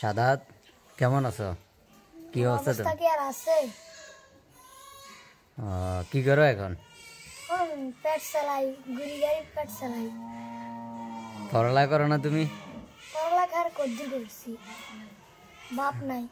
সাদাত কেমন আছো কি অবস্থা তো কি আর আছে কি করো এখন পেট চালাই গুড়ি গাড়ি করো না তুমি পড়ালা কার করছি বাপ নাই